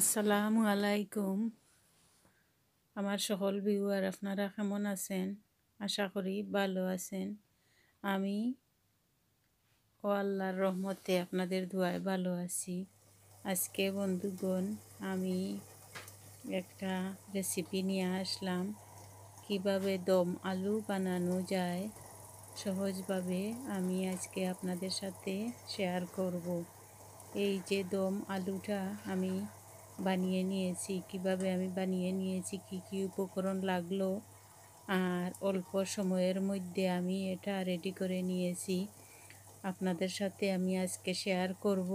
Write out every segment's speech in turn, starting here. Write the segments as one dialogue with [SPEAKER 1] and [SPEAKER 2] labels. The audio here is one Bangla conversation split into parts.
[SPEAKER 1] আসসালামু আলাইকুম আমার সকল ভিউয়ার আপনারা কেমন আছেন আশা করি ভালো আছেন আমি ও আল্লাহর রহমতে আপনাদের দোয়ায় ভালো আছি আজকে বন্ধুগণ আমি একটা রেসিপি নিয়ে আসলাম কিভাবে দম আলু বানানো যায় সহজভাবে আমি আজকে আপনাদের সাথে শেয়ার করব এই যে দম আলুটা আমি বানিয়ে নিয়েছি কিভাবে আমি বানিয়ে নিয়েছি কি কি উপকরণ লাগলো আর অল্প সময়ের মধ্যে আমি এটা রেডি করে নিয়েছি আপনাদের সাথে আমি আজকে শেয়ার করব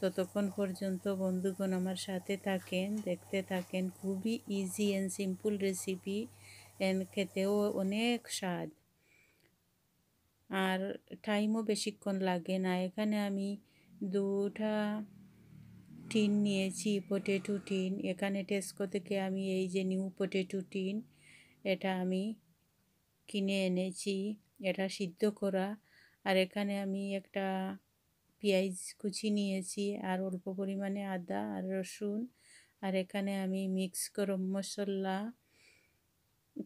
[SPEAKER 1] ততক্ষণ পর্যন্ত বন্ধুগণ আমার সাথে থাকেন দেখতে থাকেন খুবই easy and simple recipe and খেতেও অনেক স্বাদ আর টাইমও বেশিক্ষণ লাগে না এখানে আমি দুটা টিন নিয়েছি পটেটো টিন এখানে টেস্কো থেকে আমি এই যে নিউ পটেটো টিন এটা আমি কিনে এনেছি এটা সিদ্ধ করা আর এখানে আমি একটা পেঁয়াজ কুচি নিয়েছি আর অল্প পরিমাণে আদা আর রসুন আর এখানে আমি mix garam masala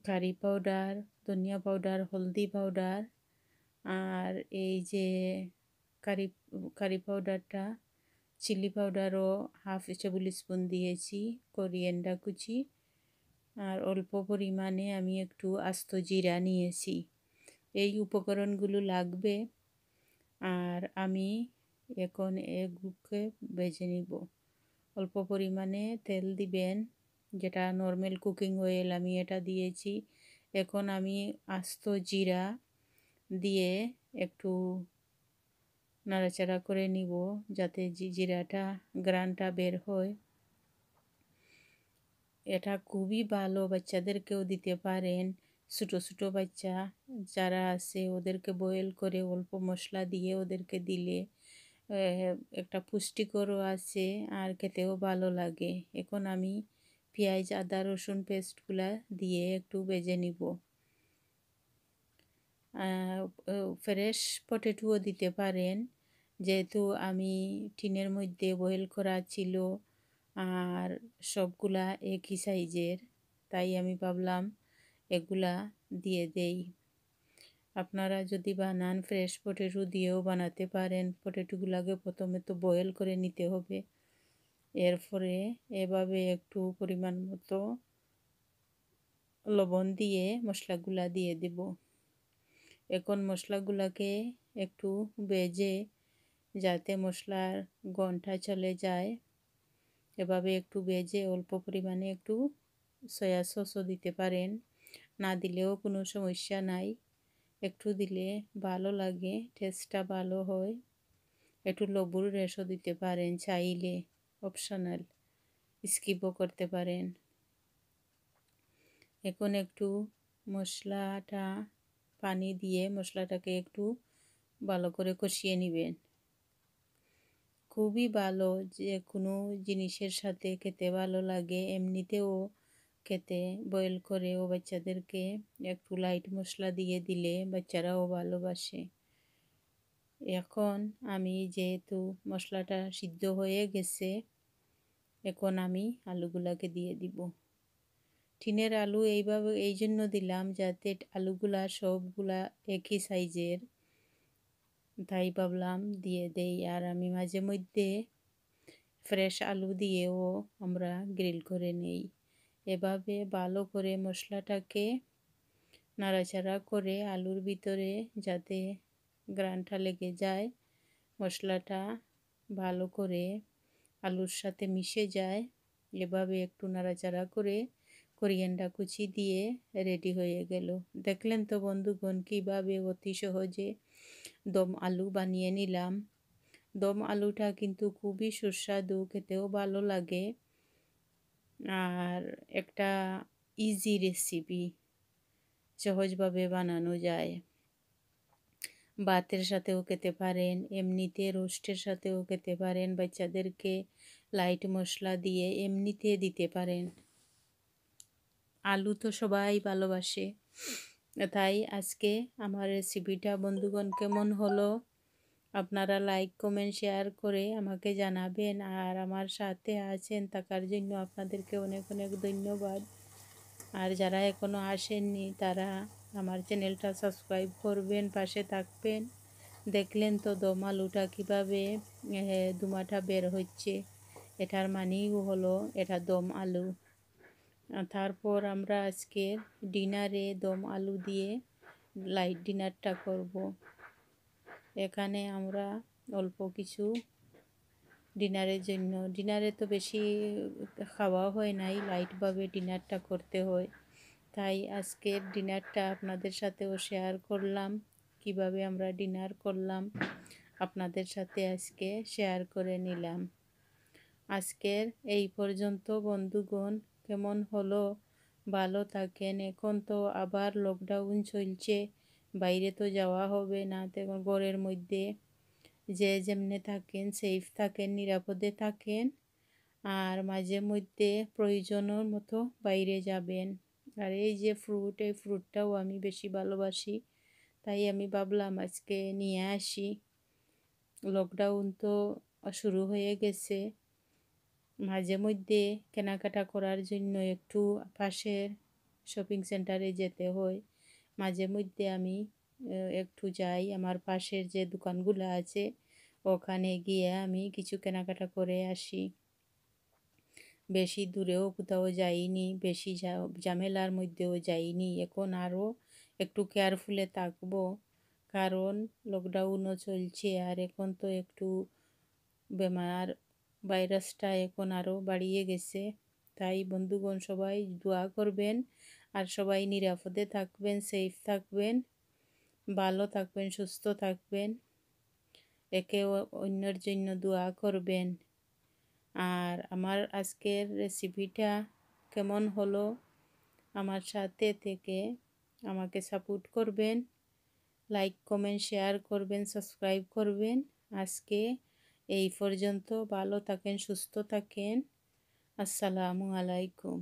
[SPEAKER 1] curry powder ধনিয়া পাউডার হলদি পাউডার আর এই যে কারি কারি পাউডারটা চিলি পাউডারও হাফ টেবিল স্পুন দিয়েছি করিয়েন্ডা কুচি আর অল্প পরিমাণে আমি একটু আস্ত জিরা নিয়েছি এই উপকরণগুলো লাগবে আর আমি এখন এগুলোকে বেজে নিব অল্প পরিমাণে তেল দিবেন যেটা নর্মাল কুকিং অয়েল আমি এটা দিয়েছি এখন আমি আস্ত জিরা দিয়ে একটু নাড়াচাড়া করে নিব যাতে জিরাটা গ্রানটা বের হয় এটা খুবই ভালো বাচ্চাদেরকেও দিতে পারেন ছোটো ছোটো বাচ্চা যারা আছে ওদেরকে বয়েল করে অল্প মশলা দিয়ে ওদেরকে দিলে একটা পুষ্টিকরও আছে আর খেতেও ভালো লাগে এখন আমি পেঁয়াজ আদা রসুন পেস্টগুলা দিয়ে একটু বেজে নিব ফ্রেশ পটেটোও দিতে পারেন যেহেতু আমি টিনের মধ্যে বয়েল করা ছিল আর সবগুলা একই সাইজের তাই আমি ভাবলাম এগুলা দিয়ে দেই আপনারা যদি বানান ফ্রেশ পটেটো দিয়েও বানাতে পারেন পটেটোগুলাকে প্রথমে তো বয়েল করে নিতে হবে এরপরে এভাবে একটু পরিমাণ মতো লবণ দিয়ে মশলাগুলা দিয়ে দেব এখন মশলাগুলাকে একটু বেজে যাতে মশলার গন্ধটা চলে যায় এভাবে একটু ভেজে অল্প পরিমাণে একটু সয়া সসও দিতে পারেন না দিলেও কোনো সমস্যা নাই একটু দিলে ভালো লাগে টেস্টটা ভালো হয় একটু লবুর রেশও দিতে পারেন চাইলে অপশনাল স্কিপও করতে পারেন এখন একটু মশলাটা পানি দিয়ে মশলাটাকে একটু ভালো করে কষিয়ে নেবেন খুবই ভালো যে কোনো জিনিসের সাথে খেতে ভালো লাগে এমনিতেও খেতে বয়েল করে ও বাচ্চাদেরকে একটু লাইট মশলা দিয়ে দিলে বাচ্চারাও ভালোবাসে এখন আমি যেহেতু মশলাটা সিদ্ধ হয়ে গেছে এখন আমি আলুগুলাকে দিয়ে দিব টিনের আলু এইভাবে এই জন্য দিলাম যাতে আলুগুলা সবগুলা একই সাইজের তাই ভাবলাম দিয়ে দেই আর আমি মাঝে মধ্যে ফ্রেশ আলু দিয়েও আমরা গ্রিল করে নেই এভাবে ভালো করে মশলাটাকে নাড়াচাড়া করে আলুর ভিতরে যাতে গ্রানটা লেগে যায় মশলাটা ভালো করে আলুর সাথে মিশে যায় এভাবে একটু নাড়াচাড়া করে করিয়েনটা কুচি দিয়ে রেডি হয়ে গেল দেখলেন তো বন্ধুগণ কীভাবে অতি সহজে দম আলু বানিয়ে নিলাম দম আলুটা কিন্তু খুবই সুস্বাদু খেতেও ভালো লাগে আর একটা ইজি রেসিপি সহজভাবে বানানো যায় ভাতের সাথেও খেতে পারেন এমনিতে রোস্টের সাথেও খেতে পারেন বাচ্চাদেরকে লাইট মশলা দিয়ে এমনিতে দিতে পারেন আলু তো সবাই ভালোবাসে তাই আজকে আমার রেসিপিটা বন্ধুগণ কেমন হলো আপনারা লাইক কমেন্ট শেয়ার করে আমাকে জানাবেন আর আমার সাথে আছেন থাকার জন্য আপনাদেরকে অনেক অনেক ধন্যবাদ আর যারা এখনও আসেননি তারা আমার চ্যানেলটা সাবস্ক্রাইব করবেন পাশে থাকবেন দেখলেন তো আলুটা কীভাবে দুমাটা বের হচ্ছে এটার মানেই হলো এটা দম আলু তারপর আমরা আজকে ডিনারে দম আলু দিয়ে লাইট ডিনারটা করব এখানে আমরা অল্প কিছু ডিনারের জন্য ডিনারে তো বেশি খাওয়া হয় নাই লাইটভাবে ডিনারটা করতে হয় তাই আজকের ডিনারটা আপনাদের সাথেও শেয়ার করলাম কিভাবে আমরা ডিনার করলাম আপনাদের সাথে আজকে শেয়ার করে নিলাম আজকের এই পর্যন্ত বন্ধুগণ কেমন হলো ভালো থাকেন এখন তো আবার লকডাউন চলছে বাইরে তো যাওয়া হবে না তেমন ঘরের মধ্যে যে যেমনে থাকেন সেফ থাকেন নিরাপদে থাকেন আর মাঝে মধ্যে প্রয়োজনের মতো বাইরে যাবেন আর এই যে ফ্রুট এই ফ্রুটটাও আমি বেশি ভালোবাসি তাই আমি ভাবলাম আজকে নিয়ে আসি লকডাউন তো শুরু হয়ে গেছে মাঝে মধ্যে কেনাকাটা করার জন্য একটু পাশের শপিং সেন্টারে যেতে হয় মাঝে মধ্যে আমি একটু যাই আমার পাশের যে দোকানগুলো আছে ওখানে গিয়ে আমি কিছু কেনাকাটা করে আসি বেশি দূরেও কোথাও যাইনি বেশি ঝামেলার মধ্যেও যাইনি এখন আরও একটু কেয়ারফুলে থাকব কারণ লকডাউনও চলছে আর এখন তো একটু বেমার ভাইরাসটা এখন আরও বাড়িয়ে গেছে তাই বন্ধুগণ সবাই দোয়া করবেন আর সবাই নিরাপদে থাকবেন সেফ থাকবেন ভালো থাকবেন সুস্থ থাকবেন একে অন্যের জন্য দোয়া করবেন আর আমার আজকের রেসিপিটা কেমন হলো আমার সাথে থেকে আমাকে সাপোর্ট করবেন লাইক কমেন্ট শেয়ার করবেন সাবস্ক্রাইব করবেন আজকে এই পর্যন্ত ভালো থাকেন সুস্থ থাকেন আসসালামু আলাইকুম